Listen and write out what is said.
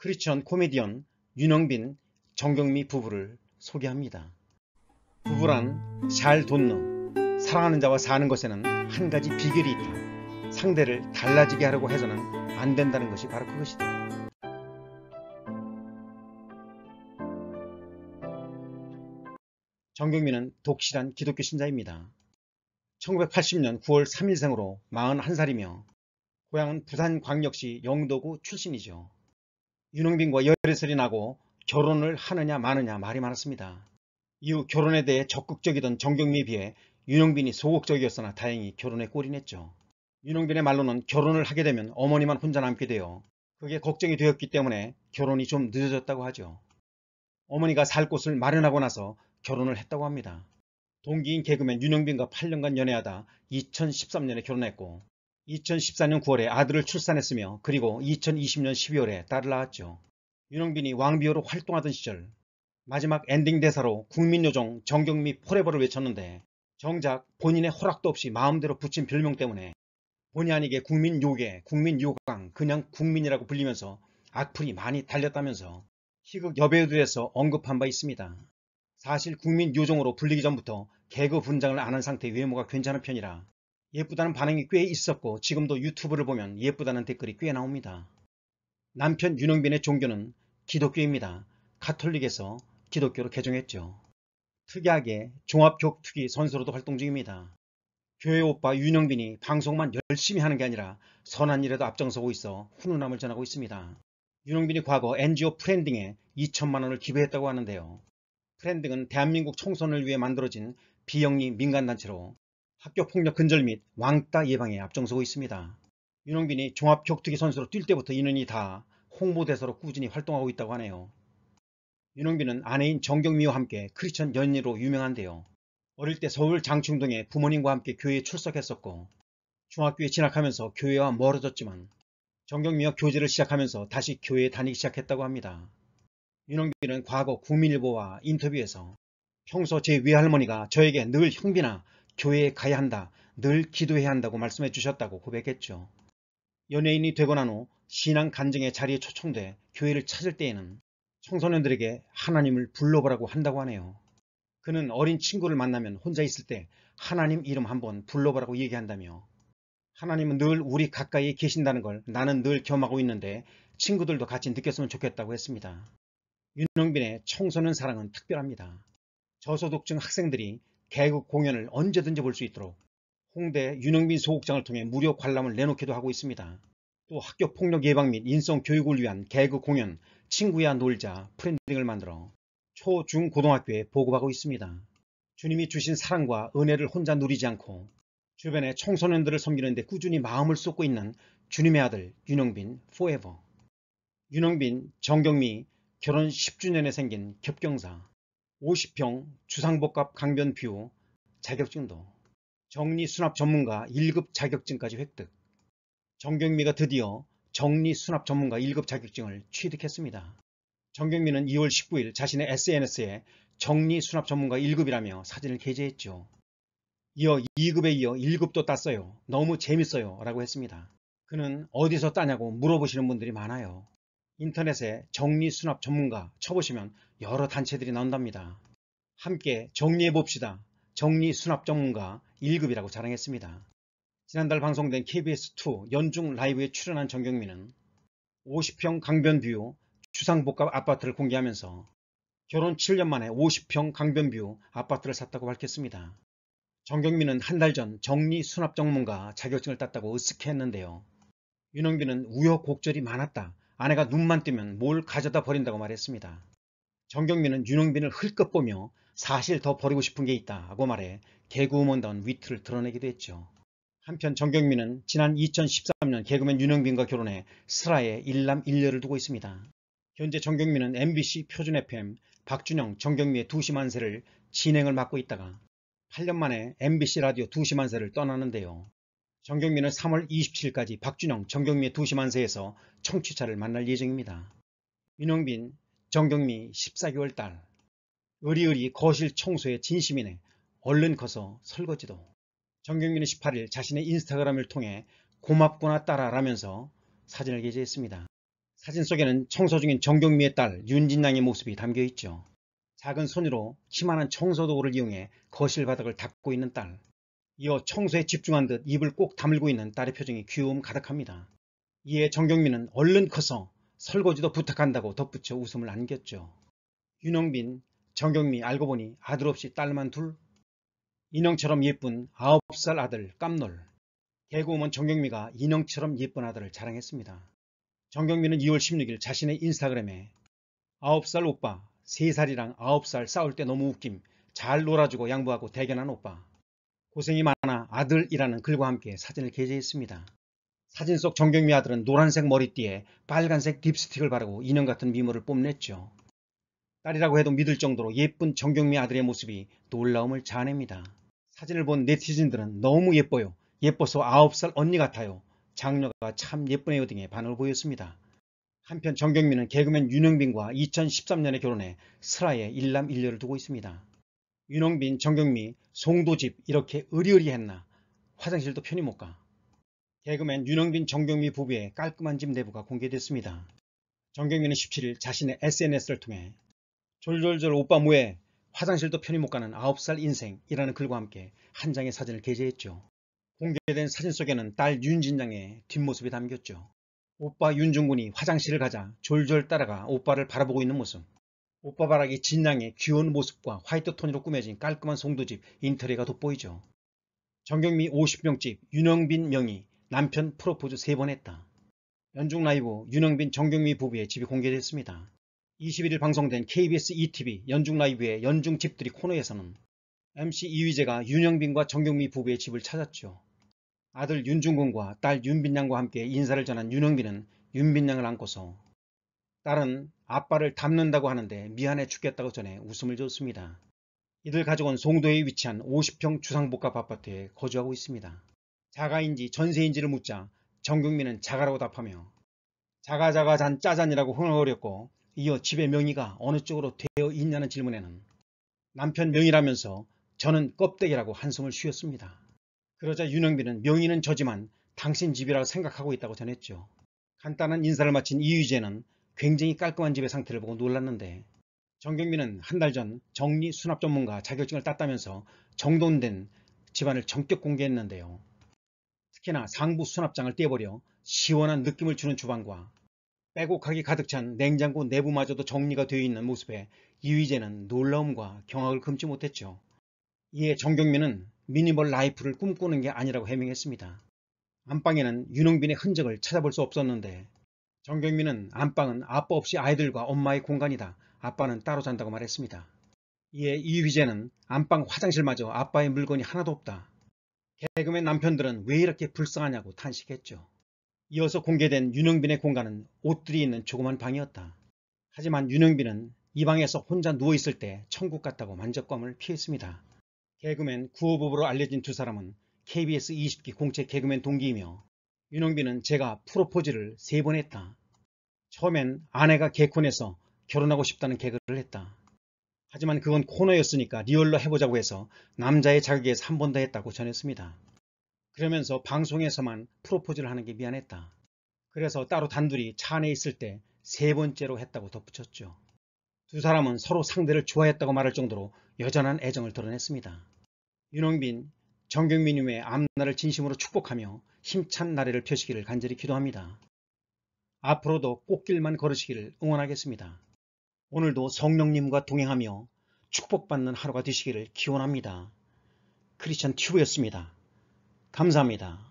크리스천 코미디언 윤영빈, 정경미 부부를 소개합니다. 부부란 잘 돕는, 사랑하는 자와 사는 것에는 한 가지 비결이 있다. 상대를 달라지게 하려고 해서는 안 된다는 것이 바로 그것이다. 정경미는 독실한 기독교 신자입니다. 1980년 9월 3일생으로 41살이며 고향은 부산광역시 영도구 출신이죠. 윤흥빈과 열애설이 나고 결혼을 하느냐 마느냐 말이 많았습니다. 이후 결혼에 대해 적극적이던 정경미에 비해 윤흥빈이 소극적이었으나 다행히 결혼에 골인했죠. 윤흥빈의 말로는 결혼을 하게 되면 어머니만 혼자 남게 되어 그게 걱정이 되었기 때문에 결혼이 좀 늦어졌다고 하죠. 어머니가 살 곳을 마련하고 나서 결혼을 했다고 합니다. 동기인 개그맨 윤영빈과 8년간 연애하다 2013년에 결혼했고 2014년 9월에 아들을 출산했으며 그리고 2020년 12월에 딸을 낳았죠. 윤홍빈이 왕비호로 활동하던 시절 마지막 엔딩 대사로 국민요정 정경미 포레버를 외쳤는데 정작 본인의 허락도 없이 마음대로 붙인 별명 때문에 본의 아니게 국민요괴, 국민요강, 그냥 국민이라고 불리면서 악플이 많이 달렸다면서 희극 여배우들에서 언급한 바 있습니다. 사실 국민요정으로 불리기 전부터 개그 분장을 안 한상태 외모가 괜찮은 편이라 예쁘다는 반응이 꽤 있었고 지금도 유튜브를 보면 예쁘다는 댓글이 꽤 나옵니다. 남편 윤영빈의 종교는 기독교입니다. 가톨릭에서 기독교로 개종했죠. 특이하게 종합격투기 선수로도 활동 중입니다. 교회 오빠 윤영빈이 방송만 열심히 하는 게 아니라 선한 일에도 앞장서고 있어 훈훈함을 전하고 있습니다. 윤영빈이 과거 NGO 프렌딩에 2천만원을 기부했다고 하는데요. 프렌딩은 대한민국 총선을 위해 만들어진 비영리 민간단체로 학교폭력 근절 및 왕따 예방에 앞장서고 있습니다. 윤홍빈이 종합격투기 선수로 뛸 때부터 인원이 다 홍보대사로 꾸준히 활동하고 있다고 하네요. 윤홍빈은 아내인 정경미와 함께 크리스천 연예로 유명한데요. 어릴 때 서울 장충동에 부모님과 함께 교회에 출석했었고 중학교에 진학하면서 교회와 멀어졌지만 정경미와 교제를 시작하면서 다시 교회에 다니기 시작했다고 합니다. 윤홍빈은 과거 국민일보와 인터뷰에서 평소 제 외할머니가 저에게 늘 형비나 교회에 가야 한다. 늘 기도해야 한다고 말씀해 주셨다고 고백했죠. 연예인이 되고난 후 신앙 간증의 자리에 초청돼 교회를 찾을 때에는 청소년들에게 하나님을 불러보라고 한다고 하네요. 그는 어린 친구를 만나면 혼자 있을 때 하나님 이름 한번 불러보라고 얘기한다며 하나님은 늘 우리 가까이 계신다는 걸 나는 늘 겸하고 있는데 친구들도 같이 느꼈으면 좋겠다고 했습니다. 윤영빈의 청소년 사랑은 특별합니다. 저소득층 학생들이 개국 공연을 언제든지 볼 수 있도록 홍대 윤영빈 소극장을 통해 무료 관람을 내놓기도 하고 있습니다. 또 학교 폭력 예방 및 인성 교육을 위한 개그 공연 친구야 놀자 프렌딩을 만들어 초, 중, 고등학교에 보급하고 있습니다. 주님이 주신 사랑과 은혜를 혼자 누리지 않고 주변의 청소년들을 섬기는데 꾸준히 마음을 쏟고 있는 주님의 아들 윤영빈 포에버 윤영빈, 정경미 결혼 10주년에 생긴 겹경사 50평 주상복합 강변뷰 자격증도 정리수납 전문가 1급 자격증까지 획득 정경미가 드디어 정리수납 전문가 1급 자격증을 취득했습니다. 정경미는 2월 19일 자신의 SNS에 정리수납 전문가 1급이라며 사진을 게재했죠. 이어 2급에 이어 1급도 땄어요. 너무 재밌어요. 라고 했습니다. 그는 어디서 따냐고 물어보시는 분들이 많아요. 인터넷에 정리수납 전문가 쳐보시면 여러 단체들이 나온답니다. 함께 정리해 봅시다. 정리 수납 전문가 1급이라고 자랑했습니다. 지난달 방송된 KBS2 연중 라이브에 출연한 정경민은 50평 강변뷰 주상복합 아파트를 공개하면서 결혼 7년 만에 50평 강변뷰 아파트를 샀다고 밝혔습니다. 정경민은 한 달 전 정리 수납 전문가 자격증을 땄다고 으쓱해했는데요. 윤홍빈은 우여곡절이 많았다. 아내가 눈만 뜨면 뭘 가져다 버린다고 말했습니다. 정경민은 윤홍빈을 흘끗 보며 사실 더 버리고 싶은 게 있다고 말해 개그우먼다운 위트를 드러내기도 했죠. 한편 정경민은 지난 2013년 개그맨 윤영빈과 결혼해 슬하에 일남 일녀를 두고 있습니다. 현재 정경민은 MBC 표준 FM 박준영 정경미의 두시 만세를 진행을 맡고 있다가 8년 만에 MBC 라디오 두시 만세를 떠나는데요. 정경민은 3월 27일까지 박준영 정경미의 두시 만세에서 청취자를 만날 예정입니다. 윤영빈 정경미 14개월 딸 의리의리 거실 청소에 진심이네 얼른 커서 설거지도 정경민은 18일 자신의 인스타그램을 통해 고맙구나 딸아 라면서 사진을 게재했습니다. 사진 속에는 청소 중인 정경미의 딸 윤진양의 모습이 담겨있죠. 작은 손으로 키만한 청소도구를 이용해 거실 바닥을 닦고 있는 딸 이어 청소에 집중한 듯 입을 꼭 다물고 있는 딸의 표정이 귀여움 가득합니다. 이에 정경민은 얼른 커서 설거지도 부탁한다고 덧붙여 웃음을 안겼죠. 윤홍빈 정경미 알고 보니 아들 없이 딸만 둘, 인형처럼 예쁜 9살 아들 깜놀, 개그우먼 정경미가 인형처럼 예쁜 아들을 자랑했습니다. 정경미는 2월 16일 자신의 인스타그램에 9살 오빠, 3살이랑 9살 싸울 때 너무 웃김, 잘 놀아주고 양보하고 대견한 오빠, 고생이 많아 아들이라는 글과 함께 사진을 게재했습니다. 사진 속 정경미 아들은 노란색 머리띠에 빨간색 딥스틱을 바르고 인형 같은 미모를 뽐냈죠. 딸이라고 해도 믿을 정도로 예쁜 정경미 아들의 모습이 놀라움을 자아냅니다. 사진을 본 네티즌들은 너무 예뻐요. 예뻐서 9살 언니 같아요. 장녀가 참 예쁘네요 등의 반응을 보였습니다. 한편 정경미는 개그맨 윤영빈과 2013년에 결혼해 슬하에 일남 일녀를 두고 있습니다. 윤영빈, 정경미, 송도집 이렇게 의리의리했나 화장실도 편히 못 가. 개그맨 윤영빈 정경미 부부의 깔끔한 집 내부가 공개됐습니다. 정경미는 17일 자신의 SNS를 통해 졸졸졸 오빠 뭐해 화장실도 편히 못 가는 9살 인생이라는 글과 함께 한 장의 사진을 게재했죠. 공개된 사진 속에는 딸 윤진양의 뒷모습이 담겼죠. 오빠 윤중군이 화장실을 가자 졸졸 따라가 오빠를 바라보고 있는 모습. 오빠 바라기 진양의 귀여운 모습과 화이트 톤으로 꾸며진 깔끔한 송도집 인테리어가 돋보이죠. 정경미 50명집 윤영빈 명의 남편 프로포즈 3번 했다. 연중 라이브 윤영빈 정경미 부부의 집이 공개됐습니다. 21일 방송된 KBS ETV 연중 라이브의 연중 집들이 코너에서는 MC 이휘재가 윤영빈과 정경미 부부의 집을 찾았죠. 아들 윤중근과 딸 윤빈양과 함께 인사를 전한 윤영빈은 윤빈양을 안고서 딸은 아빠를 닮는다고 하는데 미안해 죽겠다고 전해 웃음을 줬습니다. 이들 가족은 송도에 위치한 50평 주상복합 아파트에 거주하고 있습니다. 자가인지 전세인지를 묻자 정경민은 자가라고 답하며 자가자가잔 짜잔이라고 흥얼거렸고 이어 집의 명의가 어느 쪽으로 되어 있냐는 질문에는 남편 명의라면서 저는 껍데기라고 한숨을 쉬었습니다. 그러자 윤영빈은 명의는 저지만 당신 집이라고 생각하고 있다고 전했죠. 간단한 인사를 마친 이유재는 굉장히 깔끔한 집의 상태를 보고 놀랐는데 정경민은 한 달 전 정리 수납 전문가 자격증을 땄다면서 정돈된 집안을 정격 공개했는데요. 특히나 상부 수납장을 떼버려 시원한 느낌을 주는 주방과 빼곡하게 가득 찬 냉장고 내부마저도 정리가 되어 있는 모습에 이휘재는 놀라움과 경악을 금치 못했죠. 이에 정경민은 미니멀 라이프를 꿈꾸는 게 아니라고 해명했습니다. 안방에는 윤홍빈의 흔적을 찾아볼 수 없었는데 정경민은 안방은 아빠 없이 아이들과 엄마의 공간이다. 아빠는 따로 잔다고 말했습니다. 이에 이휘재는 안방 화장실마저 아빠의 물건이 하나도 없다. 개그맨 남편들은 왜 이렇게 불쌍하냐고 탄식했죠. 이어서 공개된 윤영빈의 공간은 옷들이 있는 조그만 방이었다. 하지만 윤영빈은 이 방에서 혼자 누워있을 때 천국 같다고 만족감을 피했습니다. 개그맨 구호법으로 알려진 두 사람은 KBS 20기 공채 개그맨 동기이며 윤영빈은 제가 프로포즈를 세 번 했다. 처음엔 아내가 개콘에서 결혼하고 싶다는 개그를 했다. 하지만 그건 코너였으니까 리얼로 해보자고 해서 남자의 자격에서 한 번 더 했다고 전했습니다. 그러면서 방송에서만 프로포즈를 하는 게 미안했다. 그래서 따로 단둘이 차 안에 있을 때 세 번째로 했다고 덧붙였죠. 두 사람은 서로 상대를 좋아했다고 말할 정도로 여전한 애정을 드러냈습니다. 윤홍빈, 정경민님의 앞날을 진심으로 축복하며 힘찬 나래를 펴시기를 간절히 기도합니다. 앞으로도 꽃길만 걸으시기를 응원하겠습니다. 오늘도 성령님과 동행하며 축복받는 하루가 되시기를 기원합니다. 크리스천 튜브였습니다. 감사합니다.